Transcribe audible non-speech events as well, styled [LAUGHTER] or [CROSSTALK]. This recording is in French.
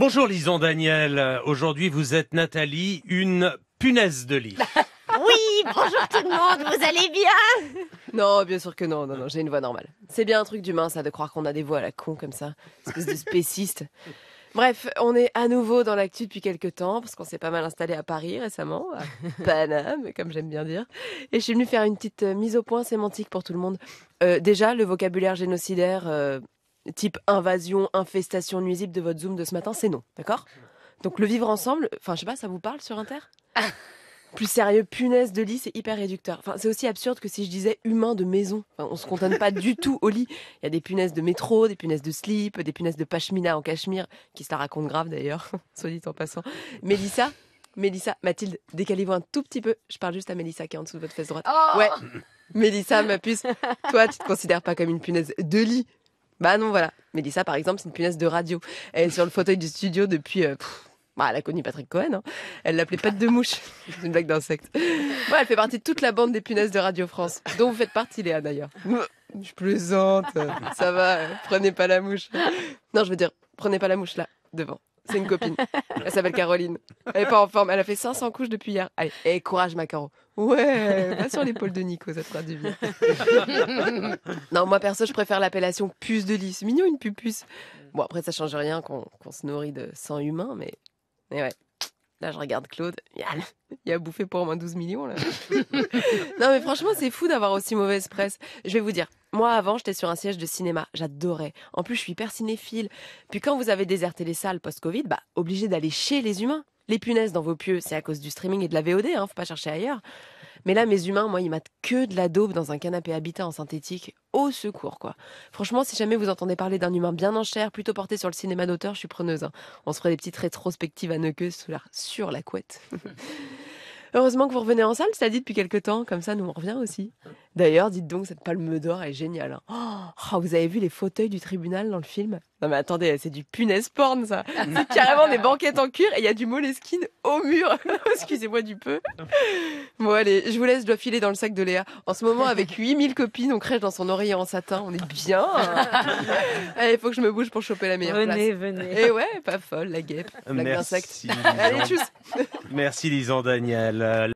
Bonjour Lison Daniel, aujourd'hui vous êtes Nathalie, une punaise de lit. [LAUGHS] Oui, bonjour tout le monde, vous allez bien Non, bien sûr que non, non, non, j'ai une voix normale. C'est bien un truc d'humain ça, de croire qu'on a des voix à la con comme ça, espèce de spéciste. Bref, on est à nouveau dans l'actu depuis quelques temps, parce qu'on s'est pas mal installé à Paris récemment, à [LAUGHS] Paname, comme j'aime bien dire. Et je suis venue faire une petite euh, mise au point sémantique pour tout le monde. Euh, déjà, le vocabulaire génocidaire, euh, type invasion, infestation nuisible de votre Zoom de ce matin, c'est non, d'accord Donc le vivre ensemble, enfin je sais pas, ça vous parle sur Inter ah. Plus sérieux, punaise de lit, c'est hyper réducteur. Enfin, c'est aussi absurde que si je disais humain de maison. Enfin, on se contente pas du tout au lit. Il y a des punaises de métro, des punaises de slip, des punaises de pachemina en cachemire, qui se la racontent grave d'ailleurs, [LAUGHS] soit dit en passant. Mélissa, Mélissa, Mathilde, décalez-vous un tout petit peu. Je parle juste à Mélissa qui est en dessous de votre fesse droite. Oh. ouais. Mélissa, ma puce, toi, tu te considères pas comme une punaise de lit, bah non, voilà. Mélissa, par exemple, c'est une punaise de radio. Elle est sur le fauteuil du studio depuis. Euh, bah, elle a connu Patrick Cohen. Hein. Elle l'appelait patte de mouche. [LAUGHS] c'est une blague d'insecte. elle fait partie de toute la bande des punaises de Radio France, dont vous faites partie, Léa, d'ailleurs. Je plaisante. Ça va, euh, prenez pas la mouche. Non, je veux dire, prenez pas la mouche là, devant c'est une copine. [LAUGHS] Elle s'appelle Caroline. Elle est pas en forme. Elle a fait 500 couches depuis hier. Allez, courage, Macaro. Ouais, pas sur l'épaule de Nico, ça te fera du bien. [LAUGHS] non, moi perso, je préfère l'appellation puce de lit. C'est mignon une pupuce. Bon, après, ça change rien qu'on se nourrit de sang humain, mais. Mais ouais. Là, je regarde Claude. Il a bouffé pour au moins 12 millions, là. [LAUGHS] non, mais franchement, c'est fou d'avoir aussi mauvaise presse. Je vais vous dire, moi, avant, j'étais sur un siège de cinéma. J'adorais. En plus, je suis hyper cinéphile. Puis quand vous avez déserté les salles post-Covid, bah, obligé d'aller chez les humains. Les punaises dans vos pieux, c'est à cause du streaming et de la VOD, hein, faut pas chercher ailleurs. Mais là, mes humains, moi, ils matent que de la daube dans un canapé habitat en synthétique. Au secours, quoi. Franchement, si jamais vous entendez parler d'un humain bien en chair, plutôt porté sur le cinéma d'auteur, je suis preneuse. Hein. On se ferait des petites rétrospectives à Neuqueuse sur la couette. [LAUGHS] Heureusement que vous revenez en salle, c'est-à-dire depuis quelques temps, comme ça nous on revient aussi. D'ailleurs, dites donc, cette palme d'or est géniale. Hein. Oh, ah, vous avez vu les fauteuils du tribunal dans le film Non mais attendez, c'est du punaise porn ça. C'est carrément des banquettes en cuir et il y a du Moleskine au mur. [LAUGHS] Excusez-moi du peu. Bon allez, je vous laisse, je dois filer dans le sac de Léa. En ce moment, avec 8000 copines, on crèche dans son oreiller en satin. On est bien. [LAUGHS] Allez, il faut que je me bouge pour choper la meilleure venez, place. Venez, venez. Eh et ouais, pas folle la guêpe, Merci. Allez, Merci Lisan Daniel.